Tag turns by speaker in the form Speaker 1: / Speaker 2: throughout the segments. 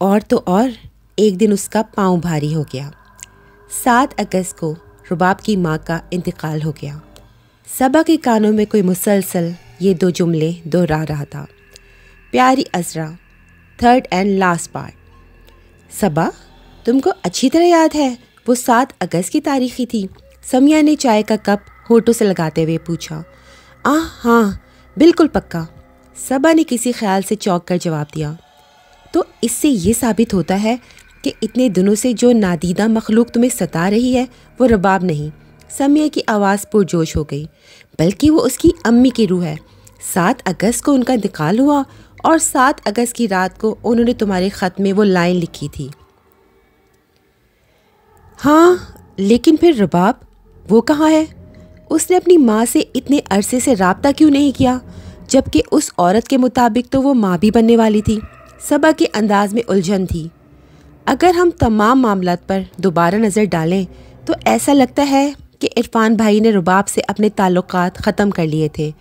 Speaker 1: और तो और एक दिन उसका पाँव भारी हो गया सात अगस्त को रुबाब की माँ का इंतकाल हो गया सबा के कानों में कोई मुसलसल ये दो जुमले दोहरा रहा था प्यारी Azra third and last part Saba तुमको अच्छी तरह याद है वो सात अगस्त की तारीख ही थी समिया ने चाय का कप होटों से लगाते हुए पूछा आ हाँ बिल्कुल पक्का सबा ने किसी ख्याल से चौंक कर जवाब दिया तो इससे ये साबित होता है कि इतने दिनों से जो नादीदा मखलूक तुम्हें सता रही है वो रबाब नहीं समय की आवाज़ पुरजोश हो गई बल्कि वो उसकी अम्मी की रूह है सात अगस्त को उनका निकाल हुआ और सात अगस्त की रात को उन्होंने तुम्हारे ख़त में वो लाइन लिखी थी हाँ लेकिन फिर रबाब वो कहाँ है उसने अपनी माँ से इतने अरसे से रबता क्यों नहीं किया जबकि उस औरत के मुताबिक तो वो माँ भी बनने वाली थी सबा के अंदाज में उलझन थी अगर हम तमाम मामला पर दोबारा नज़र डालें तो ऐसा लगता है कि इरफान भाई ने रुबाब से अपने ताल्लुक ख़त्म कर लिए थे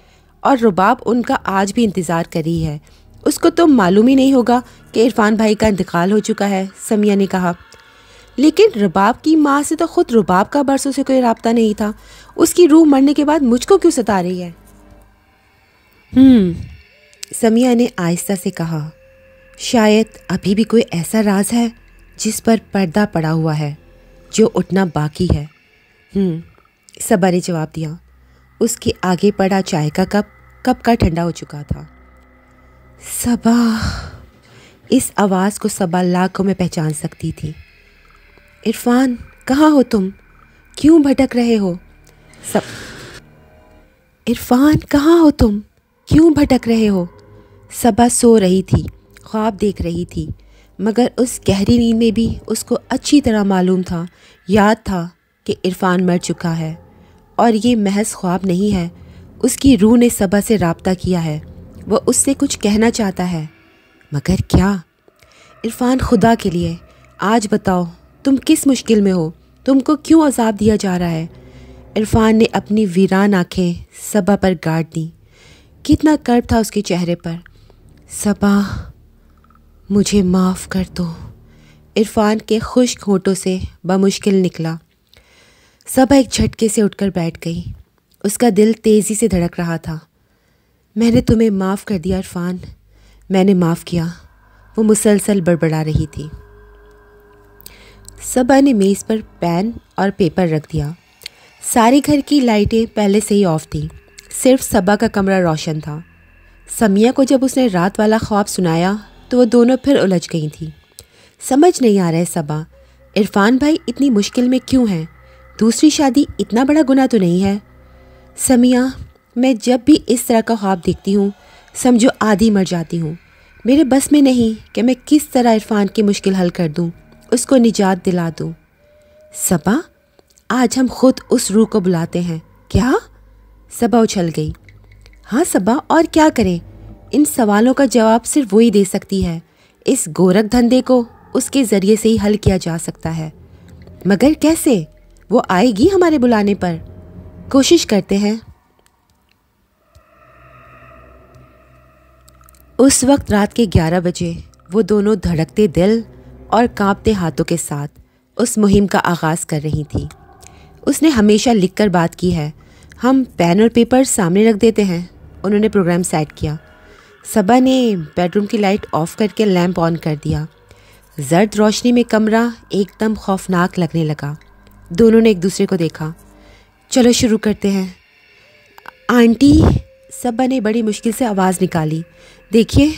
Speaker 1: और रुबाब उनका आज भी इंतज़ार कर रही है उसको तो मालूम ही नहीं होगा कि इरफान भाई का इंतकाल हो चुका है समिया ने कहा लेकिन रुबाब की माँ से तो ख़ुद रुबाब का बरसों से कोई रबता नहीं था उसकी रूह मरने के बाद मुझको क्यों सता रही है हम्म, समिया ने आहिस्ता से कहा शायद अभी भी कोई ऐसा राज है जिस पर पर्दा पड़ा हुआ है जो उठना बाकी है हम्म, सबा ने जवाब दिया उसके आगे पड़ा चाय का कप कप का ठंडा हो चुका था सबा इस आवाज़ को सबा लाखों में पहचान सकती थी इरफान कहाँ हो तुम क्यों भटक रहे हो सब इरफान कहाँ हो तुम क्यों भटक रहे हो सबा सो रही थी ख्वाब देख रही थी मगर उस गहरी नींद में भी उसको अच्छी तरह मालूम था याद था कि इरफान मर चुका है और ये महज ख्वाब नहीं है उसकी रूह ने सबा से रबता किया है वह उससे कुछ कहना चाहता है मगर क्या इरफान खुदा के लिए आज बताओ तुम किस मुश्किल में हो तुमको क्यों अजाब दिया जा रहा है इरफान ने अपनी वीरान आंखें सबा पर गाड़ दी कितना कर्ब था उसके चेहरे पर सबा मुझे माफ़ कर दो इरफान के खुश्क होटों से बमुश्किल निकला सबा एक झटके से उठकर बैठ गई उसका दिल तेज़ी से धड़क रहा था मैंने तुम्हें माफ़ कर दिया इरफान मैंने माफ़ किया वो मुसलसल बड़बड़ा रही थी सबा ने मेज़ पर पेन और पेपर रख दिया सारे घर की लाइटें पहले से ही ऑफ थी सिर्फ सबा का कमरा रोशन था समिया को जब उसने रात वाला ख्वाब सुनाया तो वो दोनों फिर उलझ गई थी समझ नहीं आ रहा है सबा इरफान भाई इतनी मुश्किल में क्यों हैं दूसरी शादी इतना बड़ा गुना तो नहीं है समिया मैं जब भी इस तरह का ख्वाब देखती हूँ समझो आधी मर जाती हूँ मेरे बस में नहीं कि मैं किस तरह इरफान की मुश्किल हल कर दूँ उसको निजात दिला दूँ सबा आज हम खुद उस रूह को बुलाते हैं क्या सबा उछल गई हाँ सबा और क्या करें इन सवालों का जवाब सिर्फ वही दे सकती है इस गोरख धंधे को उसके ज़रिए से ही हल किया जा सकता है मगर कैसे वो आएगी हमारे बुलाने पर कोशिश करते हैं उस वक्त रात के 11 बजे वो दोनों धड़कते दिल और कांपते हाथों के साथ उस मुहिम का आगाज़ कर रही थी उसने हमेशा लिख कर बात की है हम पेन और पेपर सामने रख देते हैं उन्होंने प्रोग्राम सेट किया सबा ने बेडरूम की लाइट ऑफ करके लैंप ऑन कर दिया जर्द रोशनी में कमरा एकदम खौफनाक लगने लगा दोनों ने एक दूसरे को देखा चलो शुरू करते हैं आंटी सबा ने बड़ी मुश्किल से आवाज़ निकाली देखिए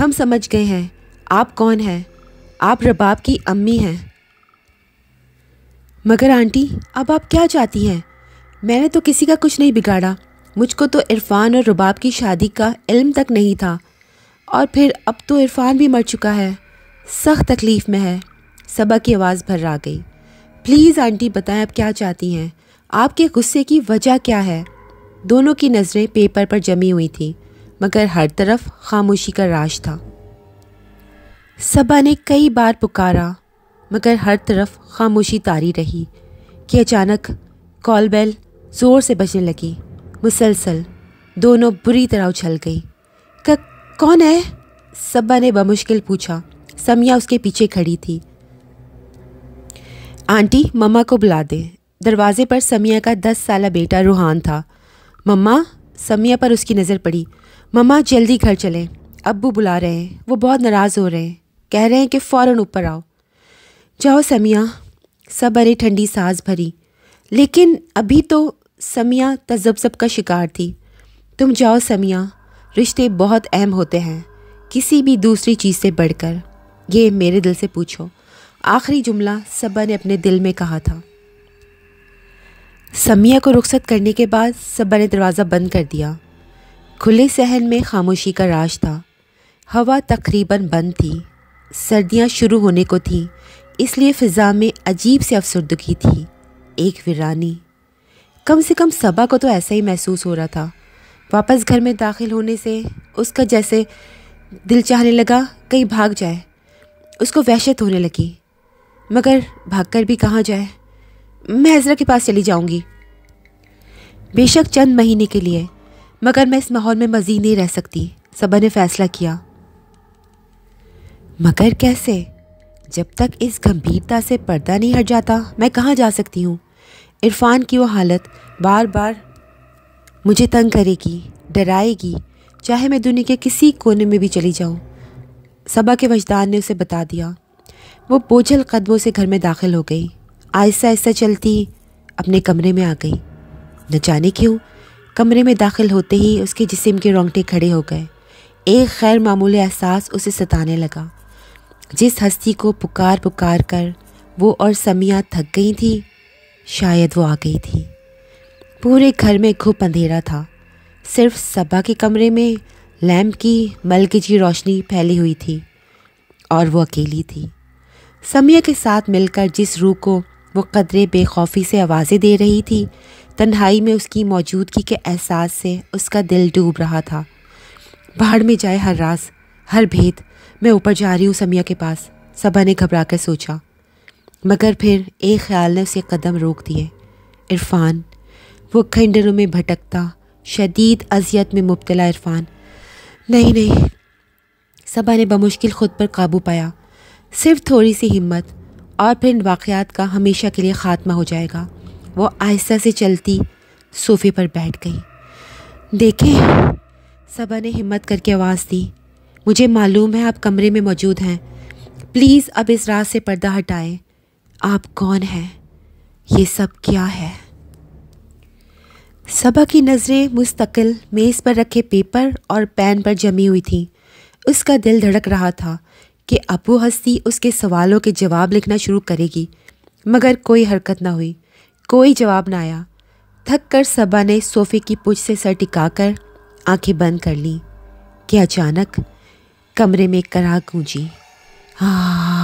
Speaker 1: हम समझ गए हैं आप कौन हैं आप रबाब की अम्मी हैं मगर आंटी अब आप क्या चाहती हैं मैंने तो किसी का कुछ नहीं बिगाड़ा मुझको तो इरफान और रुबाब की शादी का इल्म तक नहीं था और फिर अब तो इरफान भी मर चुका है सख्त तकलीफ़ में है सबा की आवाज़ भर आ गई प्लीज़ आंटी बताएं आप क्या चाहती हैं आपके गुस्से की वजह क्या है दोनों की नज़रें पेपर पर जमी हुई थी मगर हर तरफ खामोशी का राज था सबा ने कई बार पुकारा मगर हर तरफ खामोशी तारी रही कि अचानक कॉल बेल ज़ोर से बजने लगी मुसलसल दोनों बुरी तरह उछल गई क कौन है सब्बा ने बमुश्किल पूछा समिया उसके पीछे खड़ी थी आंटी मम्मा को बुला दें दरवाजे पर समिया का दस साल बेटा रूहान था मम्मा समिया पर उसकी नज़र पड़ी मम्मा जल्दी घर चलें अब्बू बुला रहे हैं वो बहुत नाराज़ हो रहे हैं कह रहे हैं कि फ़ौर ऊपर आओ जाओ समिया सब अरे ठंडी सांस भरी लेकिन अभी तो समिया तजबजब का शिकार थी तुम जाओ समिया रिश्ते बहुत अहम होते हैं किसी भी दूसरी चीज़ से बढ़कर ये मेरे दिल से पूछो आखिरी जुमला सबा ने अपने दिल में कहा था समिया को रुखसत करने के बाद सबा ने दरवाज़ा बंद कर दिया खुले सहन में खामोशी का राज था हवा तकरीबन बंद थी सर्दियां शुरू होने को थीं इसलिए फ़िज़ा में अजीब से अफसरदगी थी एक वीरानी कम से कम सबा को तो ऐसा ही महसूस हो रहा था वापस घर में दाखिल होने से उसका जैसे दिल चाहने लगा कहीं भाग जाए उसको वहशत होने लगी मगर भागकर भी कहाँ जाए मैं हजरा के पास चली जाऊँगी बेशक चंद महीने के लिए मगर मैं इस माहौल में मज़ीद नहीं रह सकती सबा ने फैसला किया मगर कैसे जब तक इस गंभीरता से पर्दा नहीं हट जाता मैं कहाँ जा सकती हूँ इरफान की वो हालत बार बार मुझे तंग करेगी डराएगी चाहे मैं दुनिया के किसी कोने में भी चली जाऊँ सबा के वजदान ने उसे बता दिया वो बोझल कदमों से घर में दाखिल हो गई आहिस्ता आहिस्ता चलती अपने कमरे में आ गई न जाने क्यों कमरे में दाखिल होते ही उसके जिसम के रोंगटे खड़े हो गए एक खैर मामूली एहसास उसे सताने लगा जिस हस्ती को पुकार पुकार कर वो और समिया थक गई थी शायद वो आ गई थी पूरे घर में खूब अंधेरा था सिर्फ सबा के कमरे में लैम्प की मलकिची रोशनी फैली हुई थी और वो अकेली थी समिया के साथ मिलकर जिस रूह को वो कदरे बेखौफी से आवाज़ें दे रही थी तन्हाई में उसकी मौजूदगी के एहसास से उसका दिल डूब रहा था पहाड़ में जाए हर रास हर भेद मैं ऊपर जा रही हूँ समिया के पास सबा ने घबरा कर सोचा मगर फिर एक ख्याल ने उसे कदम रोक दिए इरफान वो खंडरों में भटकता शदीद अजियत में मुबतला इरफान नहीं नहीं सबा ने बमुश्किल ख़ुद पर काबू पाया सिर्फ थोड़ी सी हिम्मत और फिर इन वाक़ात का हमेशा के लिए ख़ात्मा हो जाएगा वो आहिस्ता से चलती सोफे पर बैठ गई देखें सबा ने हिम्मत करके आवाज़ दी मुझे मालूम है आप कमरे में मौजूद हैं प्लीज़ अब इस रात से पर्दा हटाएं आप कौन हैं ये सब क्या है सबा की नज़रें मुस्तकिल मेज़ पर रखे पेपर और पेन पर जमी हुई थीं उसका दिल धड़क रहा था कि अबू हस्ती उसके सवालों के जवाब लिखना शुरू करेगी मगर कोई हरकत ना हुई कोई जवाब ना आया थक कर सबा ने सोफे की पूछ से सर टिकाकर आंखें बंद कर लीं कि अचानक कमरे में कराह गूंजी हाँ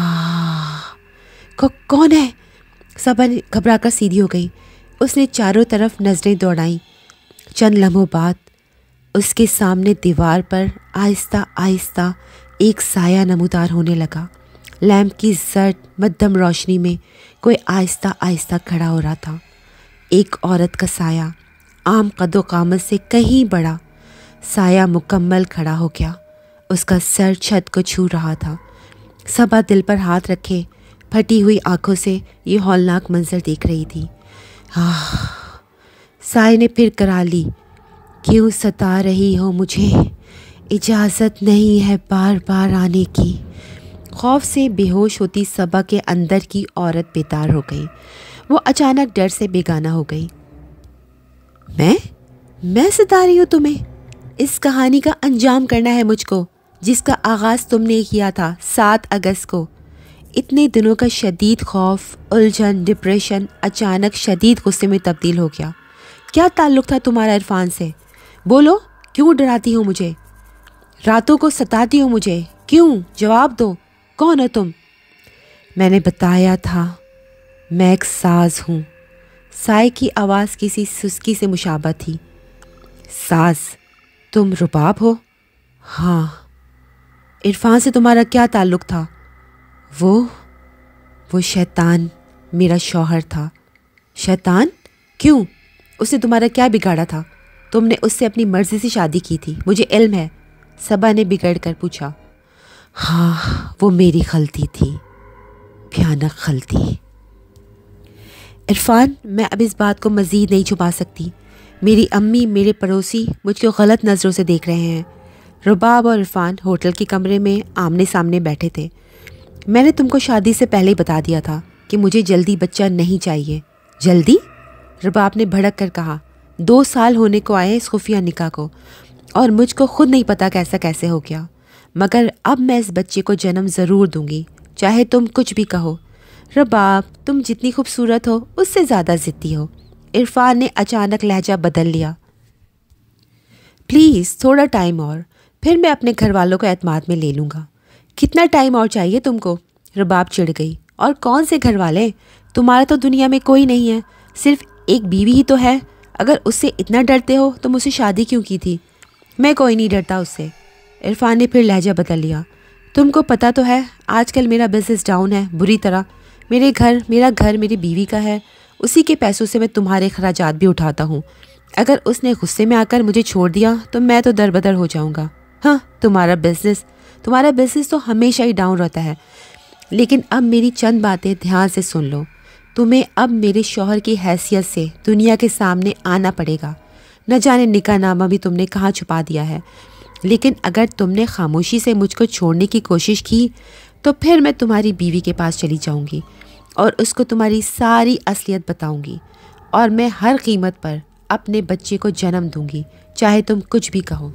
Speaker 1: कौन है सबा घबरा कर सीधी हो गई उसने चारों तरफ नज़रें दौड़ाई चंद लम्हों बाद उसके सामने दीवार पर आहिस्ता आहिस्ता एक साया नमूदार होने लगा लैम्प की जर्द मध्यम रोशनी में कोई आहिस्ता आहिस्ता खड़ा हो रहा था एक औरत का साया आम कदो कामत से कहीं बड़ा साया मुकम्मल खड़ा हो गया उसका सर छत को छू रहा था सबा दिल पर हाथ रखे फटी हुई आंखों से ये हौलनाक मंजर देख रही थी आह साय ने फिर करा ली क्यों सता रही हो मुझे इजाज़त नहीं है बार बार आने की खौफ से बेहोश होती सबा के अंदर की औरत बेतार हो गई वो अचानक डर से बेगाना हो गई मैं मैं सता रही हूँ तुम्हें इस कहानी का अंजाम करना है मुझको जिसका आगाज़ तुमने किया था सात अगस्त को इतने दिनों का शदीद खौफ उलझन डिप्रेशन अचानक शदीद गुस्से में तब्दील हो गया क्या ताल्लुक़ था तुम्हारा इरफान से बोलो क्यों डराती हो मुझे रातों को सताती हो मुझे क्यों जवाब दो कौन हो तुम मैंने बताया था मैं एक साज हूँ साय की आवाज़ किसी सुस्की से मुशाबा थी साज तुम रुबाब हो हाँ इरफान से तुम्हारा क्या ताल्लुक़ था वो वो शैतान मेरा शौहर था शैतान क्यों उसने तुम्हारा क्या बिगाड़ा था तुमने उससे अपनी मर्ज़ी से शादी की थी मुझे इल्म है सबा ने बिगड़ कर पूछा हाँ वो मेरी गलती थी भयानक गलती इरफान मैं अब इस बात को मज़ीद नहीं छुपा सकती मेरी अम्मी मेरे पड़ोसी मुझको गलत नज़रों से देख रहे हैं रुबाब और इरफान होटल के कमरे में आमने सामने बैठे थे मैंने तुमको शादी से पहले ही बता दिया था कि मुझे जल्दी बच्चा नहीं चाहिए जल्दी रबाब ने भड़क कर कहा दो साल होने को आए इस खुफिया निका को और मुझको खुद नहीं पता कैसा कैसे हो गया मगर अब मैं इस बच्चे को जन्म ज़रूर दूंगी चाहे तुम कुछ भी कहो रबाब तुम जितनी खूबसूरत हो उससे ज़्यादा ज़िद्दी हो इरफान ने अचानक लहजा बदल लिया प्लीज़ थोड़ा टाइम और फिर मैं अपने घर वालों को अतमाद में ले लूँगा कितना टाइम और चाहिए तुमको रबाब चिढ़ गई और कौन से घर वाले तुम्हारा तो दुनिया में कोई नहीं है सिर्फ एक बीवी ही तो है अगर उससे इतना डरते हो तो मुझसे शादी क्यों की थी मैं कोई नहीं डरता उससे इरफान ने फिर लहजा बदल लिया तुमको पता तो है आजकल मेरा बिजनेस डाउन है बुरी तरह मेरे घर मेरा घर मेरी बीवी का है उसी के पैसों से मैं तुम्हारे अखराज भी उठाता हूँ अगर उसने गुस्से में आकर मुझे छोड़ दिया तो मैं तो दर बदर हो जाऊँगा हाँ तुम्हारा बिजनेस तुम्हारा बिजनेस तो हमेशा ही डाउन रहता है लेकिन अब मेरी चंद बातें ध्यान से सुन लो तुम्हें अब मेरे शोहर की हैसियत से दुनिया के सामने आना पड़ेगा न जाने निका नामा भी तुमने कहाँ छुपा दिया है लेकिन अगर तुमने खामोशी से मुझको छोड़ने की कोशिश की तो फिर मैं तुम्हारी बीवी के पास चली जाऊँगी और उसको तुम्हारी सारी असलियत बताऊँगी और मैं हर कीमत पर अपने बच्चे को जन्म दूँगी चाहे तुम कुछ भी कहो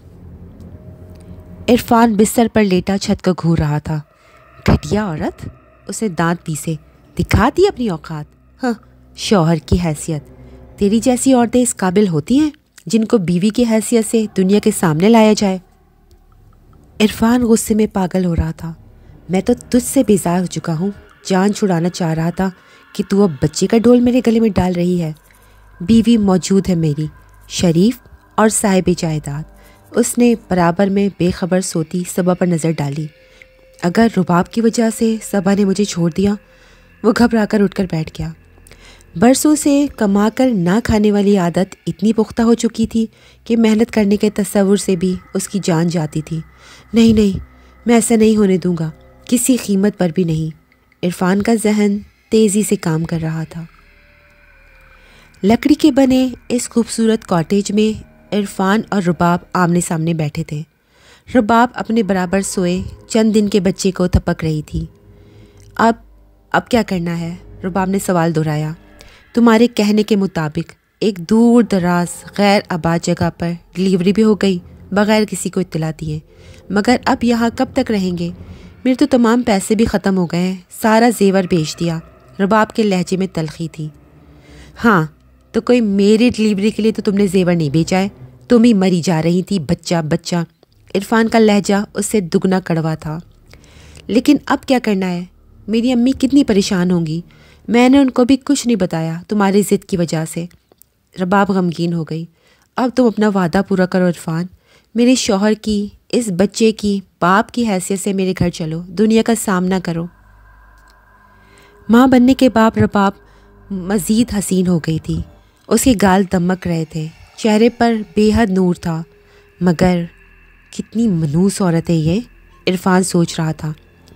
Speaker 1: इरफान बिस्तर पर लेटा छत को घूर रहा था घटिया औरत उसे दांत पीसे दिखा दी अपनी औकात हाँ शौहर की हैसियत तेरी जैसी औरतें इस काबिल होती हैं जिनको बीवी की हैसियत से दुनिया के सामने लाया जाए इरफान गुस्से में पागल हो रहा था मैं तो तुझसे बेजार हो चुका हूँ जान छुड़ाना चाह रहा था कि तू अब बच्चे का डोल मेरे गले में डाल रही है बीवी मौजूद है मेरी शरीफ और साहिब जायदाद उसने बराबर में बेखबर सोती सबा पर नज़र डाली अगर रुबाब की वजह से सबा ने मुझे छोड़ दिया वो घबराकर उठकर बैठ गया बरसों से कमा कर ना खाने वाली आदत इतनी पुख्ता हो चुकी थी कि मेहनत करने के तस्वुर से भी उसकी जान जाती थी नहीं नहीं मैं ऐसा नहीं होने दूंगा किसी कीमत पर भी नहीं इरफान का जहन तेज़ी से काम कर रहा था लकड़ी के बने इस खूबसूरत कॉटेज में इरफान और रुबाब आमने सामने बैठे थे रुबाब अपने बराबर सोए चंद दिन के बच्चे को थपक रही थी अब अब क्या करना है रुबाब ने सवाल दोहराया तुम्हारे कहने के मुताबिक एक दूर दराज गैर आबाद जगह पर डिलीवरी भी हो गई बगैर किसी को इतला दिए मगर अब यहाँ कब तक रहेंगे मेरे तो तमाम पैसे भी ख़त्म हो गए हैं सारा जेवर बेच दिया रबाब के लहजे में तलखी थी हाँ तो कोई मेरी डिलीवरी के लिए तो तुमने जेवर नहीं बेचा है तुम ही मरी जा रही थी बच्चा बच्चा इरफान का लहजा उससे दुगना कड़वा था लेकिन अब क्या करना है मेरी अम्मी कितनी परेशान होंगी मैंने उनको भी कुछ नहीं बताया तुम्हारी ज़िद की वजह से रबाब गमगीन हो गई अब तुम अपना वादा पूरा करो इरफान मेरे शौहर की इस बच्चे की बाप की हैसियत से मेरे घर चलो दुनिया का सामना करो माँ बनने के बाद रबाब मज़ीद हसीन हो गई थी उसके गाल दमक रहे थे चेहरे पर बेहद नूर था मगर कितनी मनूस औरत है ये इरफान सोच रहा था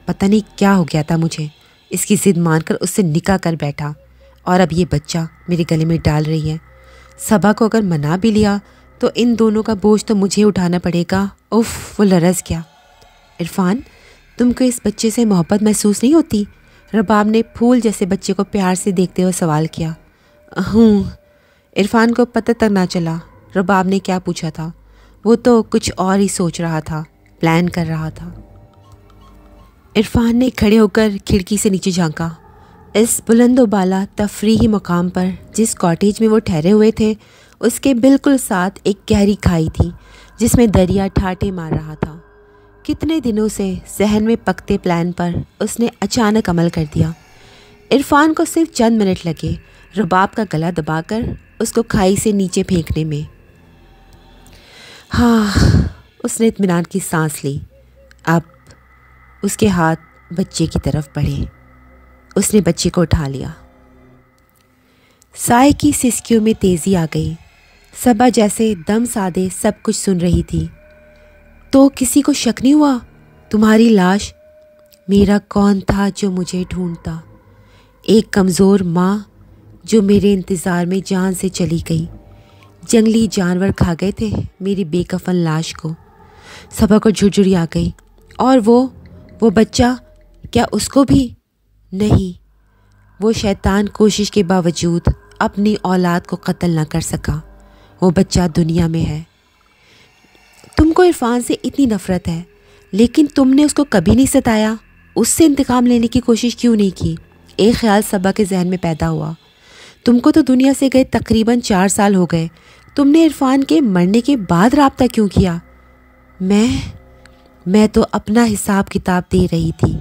Speaker 1: पता नहीं क्या हो गया था मुझे इसकी ज़िद मानकर उससे निकाह कर बैठा और अब ये बच्चा मेरे गले में डाल रही है सभा को अगर मना भी लिया तो इन दोनों का बोझ तो मुझे उठाना पड़ेगा उफ वो लरस गया इरफान तुमको इस बच्चे से मोहब्बत महसूस नहीं होती रबाब ने फूल जैसे बच्चे को प्यार से देखते हुए सवाल किया हूँ इरफान को पता तक ना चला रबाब ने क्या पूछा था वो तो कुछ और ही सोच रहा था प्लान कर रहा था इरफान ने खड़े होकर खिड़की से नीचे झांका इस बुलंदोबाला तफरीही मकाम पर जिस कॉटेज में वो ठहरे हुए थे उसके बिल्कुल साथ एक गहरी खाई थी जिसमें दरिया ठाटे मार रहा था कितने दिनों से जहन में पकते प्लान पर उसने अचानक अमल कर दिया इरफान को सिर्फ चंद मिनट लगे रुबाब का गला दबाकर उसको खाई से नीचे फेंकने में हाँ उसने इतमान की सांस ली अब उसके हाथ बच्चे की तरफ बढ़े उसने बच्चे को उठा लिया साय की सिस्कियों में तेज़ी आ गई सबा जैसे दम सादे सब कुछ सुन रही थी तो किसी को शक नहीं हुआ तुम्हारी लाश मेरा कौन था जो मुझे ढूंढता एक कमज़ोर माँ जो मेरे इंतज़ार में जान से चली गई जंगली जानवर खा गए थे मेरी बेकफन लाश को सबक को झुरझुरी आ गई और वो वो बच्चा क्या उसको भी नहीं वो शैतान कोशिश के बावजूद अपनी औलाद को कत्ल ना कर सका वो बच्चा दुनिया में है तुमको इरफान से इतनी नफ़रत है लेकिन तुमने उसको कभी नहीं सताया उससे इंतकाम लेने की कोशिश क्यों नहीं की एक ख्याल सबा के जहन में पैदा हुआ तुमको तो दुनिया से गए तकरीबन चार साल हो गए तुमने इरफान के मरने के बाद रबता क्यों किया मैं मैं तो अपना हिसाब किताब दे रही थी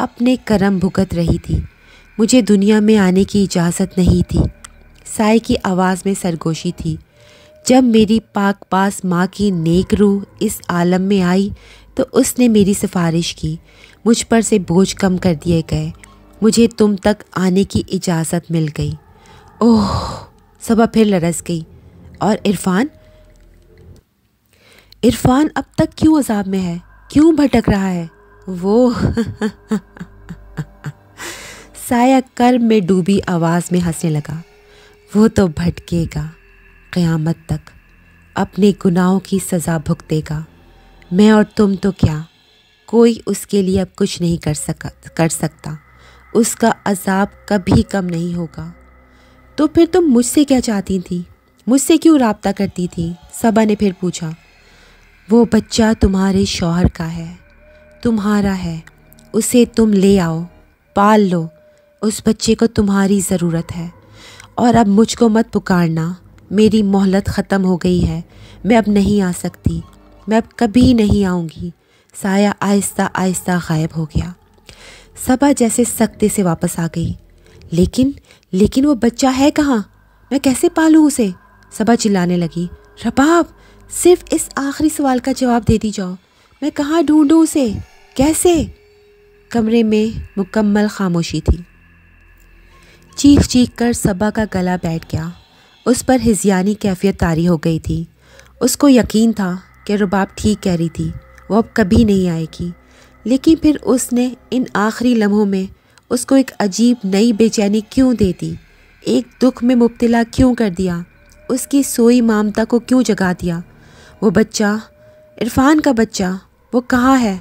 Speaker 1: अपने कर्म भुगत रही थी मुझे दुनिया में आने की इजाज़त नहीं थी साय की आवाज़ में सरगोशी थी जब मेरी पाक पास माँ की नेक रूह इस आलम में आई तो उसने मेरी सिफारिश की मुझ पर से बोझ कम कर दिए गए मुझे तुम तक आने की इजाज़त मिल गई ओह सबा फिर लरस गई और इरफान इरफान अब तक क्यों अजाब में है क्यों भटक रहा है वो साया कर्म में डूबी आवाज़ में हंसने लगा वो तो भटकेगा क़यामत तक अपने गुनाहों की सज़ा भुगतेगा मैं और तुम तो क्या कोई उसके लिए अब कुछ नहीं कर सका कर सकता उसका अजाब कभी कम नहीं होगा तो फिर तुम मुझसे क्या चाहती थी मुझसे क्यों रबता करती थी सबा ने फिर पूछा वो बच्चा तुम्हारे शौहर का है तुम्हारा है उसे तुम ले आओ पाल लो उस बच्चे को तुम्हारी ज़रूरत है और अब मुझको मत पुकारना मेरी मोहलत ख़त्म हो गई है मैं अब नहीं आ सकती मैं अब कभी नहीं आऊँगी साया आहिस्ता आहिस्ता गायब हो गया सबा जैसे सख्ते से वापस आ गई लेकिन लेकिन वो बच्चा है कहाँ मैं कैसे पालूँ उसे सबा चिल्लाने लगी रबाब सिर्फ इस आखिरी सवाल का जवाब दे दी जाओ मैं कहाँ ढूंढूं उसे कैसे कमरे में मुकम्मल खामोशी थी चीख चीख कर सबा का गला बैठ गया उस पर हिजियानी कैफियत तारी हो गई थी उसको यकीन था कि रुबाब ठीक कह रही थी वो अब कभी नहीं आएगी लेकिन फिर उसने इन आखिरी लम्हों में उसको एक अजीब नई बेचैनी क्यों दे दी एक दुख में मुबतला क्यों कर दिया उसकी सोई मामता को क्यों जगा दिया वो बच्चा इरफान का बच्चा वो कहाँ है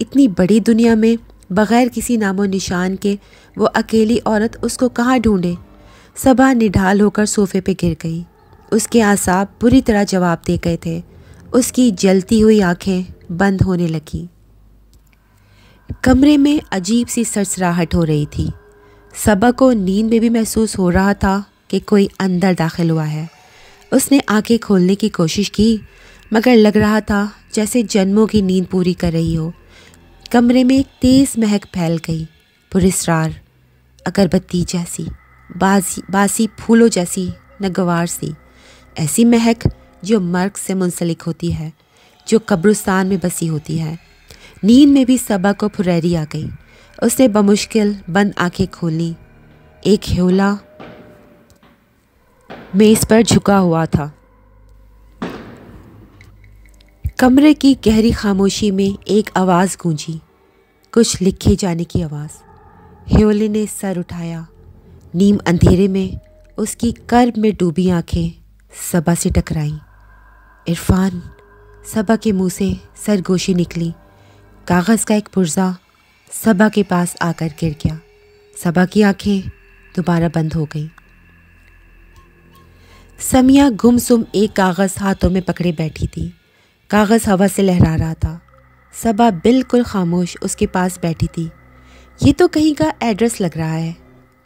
Speaker 1: इतनी बड़ी दुनिया में बग़ैर किसी नामो निशान के वो अकेली औरत उसको कहाँ ढूंढे सबा निढाल होकर सोफे पे गिर गई उसके आसाब बुरी तरह जवाब दे गए थे उसकी जलती हुई आंखें बंद होने लगीं कमरे में अजीब सी सरसराहट हो रही थी सबा को नींद में भी महसूस हो रहा था कि कोई अंदर दाखिल हुआ है उसने आंखें खोलने की कोशिश की मगर लग रहा था जैसे जन्मों की नींद पूरी कर रही हो कमरे में एक तेज़ महक फैल गई पुरस्ार अगरबत्ती जैसी बासी बासी फूलों जैसी नगवार सी ऐसी महक जो मर्ग से मुंसलिक होती है जो कब्रिस्तान में बसी होती है नींद में भी सबा को फुरैरी आ गई उसने बमुश्किल बंद आंखें खोली एक हेवला मेज पर झुका हुआ था कमरे की गहरी खामोशी में एक आवाज़ गूंजी कुछ लिखे जाने की आवाज़ हेवले ने सर उठाया नीम अंधेरे में उसकी कर्ब में डूबी आंखें सबा से टकराई इरफान सबा के मुंह से सरगोशी निकली कागज़ का एक पुर्जा सबा के पास आकर गिर गया सबा की आंखें दोबारा बंद हो गई समिया गुमसुम एक कागज़ हाथों में पकड़े बैठी थी कागज़ हवा से लहरा रहा था सबा बिल्कुल खामोश उसके पास बैठी थी ये तो कहीं का एड्रेस लग रहा है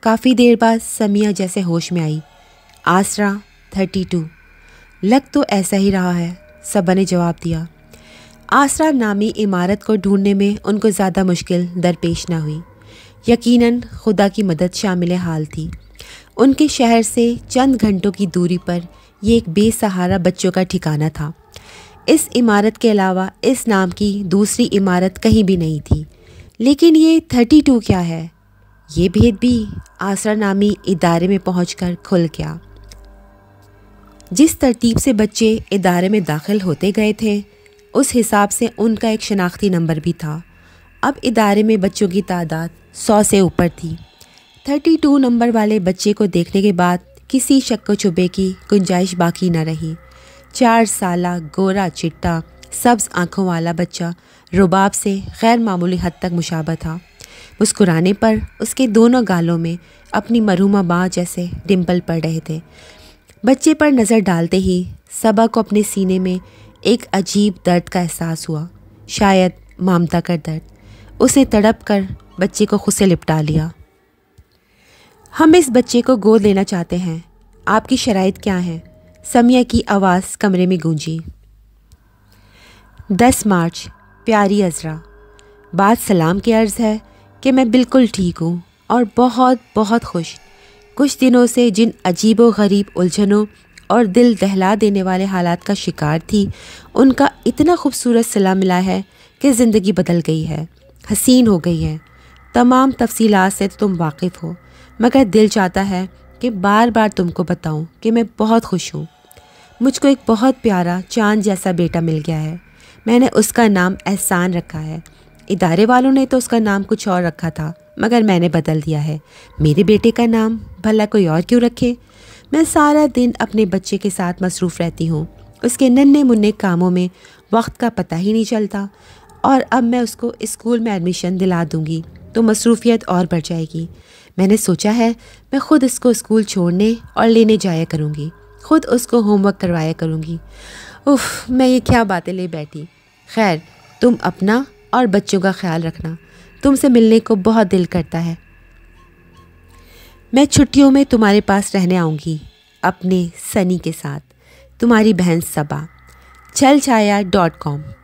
Speaker 1: काफ़ी देर बाद समिया जैसे होश में आई आसरा थर्टी टू लग तो ऐसा ही रहा है सबा ने जवाब दिया आसरा नामी इमारत को ढूंढने में उनको ज़्यादा मुश्किल दरपेश न हुई यकीनन खुदा की मदद शामिल हाल थी उनके शहर से चंद घंटों की दूरी पर यह एक बेसहारा बच्चों का ठिकाना था इस इमारत के अलावा इस नाम की दूसरी इमारत कहीं भी नहीं थी लेकिन ये थर्टी टू क्या है ये भेद भी आसरा नामी इदारे में कर खुल गया जिस तरतीब से बच्चे इदारे में दाखिल होते गए थे उस हिसाब से उनका एक शनाख्ती नंबर भी था अब इदारे में बच्चों की तादाद सौ से ऊपर थी थर्टी टू नंबर वाले बच्चे को देखने के बाद किसी शक्को छुबे की गुंजाइश बाकी न रही चार साल गोरा चिट्टा सब्ज़ आँखों वाला बच्चा रुबाब से गैर मामूली हद तक मुशाबा था मुस्कुराने पर उसके दोनों गालों में अपनी मरहुमा बाँ जैसे डिम्पल पड़ रहे थे बच्चे पर नज़र डालते ही सबा को अपने सीने में एक अजीब दर्द का एहसास हुआ शायद मामता का दर्द उसे तड़प कर बच्चे को खुद से लिपटा लिया हम इस बच्चे को गोद लेना चाहते हैं आपकी शराइ क्या है समिया की आवाज़ कमरे में गूंजी दस मार्च प्यारी अजरा बात सलाम के अर्ज़ है कि मैं बिल्कुल ठीक हूँ और बहुत बहुत खुश कुछ दिनों से जिन अजीबो गरीब उलझनों और दिल दहला देने वाले हालात का शिकार थी उनका इतना खूबसूरत सिला मिला है कि ज़िंदगी बदल गई है हसीन हो गई है तमाम तफसीलात से तो तुम वाकिफ़ हो मगर दिल चाहता है कि बार बार तुमको बताऊं कि मैं बहुत खुश हूँ मुझको एक बहुत प्यारा चांद जैसा बेटा मिल गया है मैंने उसका नाम एहसान रखा है इदारे वालों ने तो उसका नाम कुछ और रखा था मगर मैंने बदल दिया है मेरे बेटे का नाम भला कोई और क्यों रखे मैं सारा दिन अपने बच्चे के साथ मसरूफ़ रहती हूँ उसके नन्हे मुन्ने कामों में वक्त का पता ही नहीं चलता और अब मैं उसको स्कूल में एडमिशन दिला दूँगी तो मसरूफियत और बढ़ जाएगी मैंने सोचा है मैं ख़ुद इसको स्कूल छोड़ने और लेने जाया करूँगी ख़ुद उसको होमवर्क करवाया करूँगी उफ मैं ये क्या बातें ले बैठी खैर तुम अपना और बच्चों का ख्याल रखना तुमसे मिलने को बहुत दिल करता है मैं छुट्टियों में तुम्हारे पास रहने आऊँगी अपने सनी के साथ तुम्हारी बहन सबा चल छाया डॉट कॉम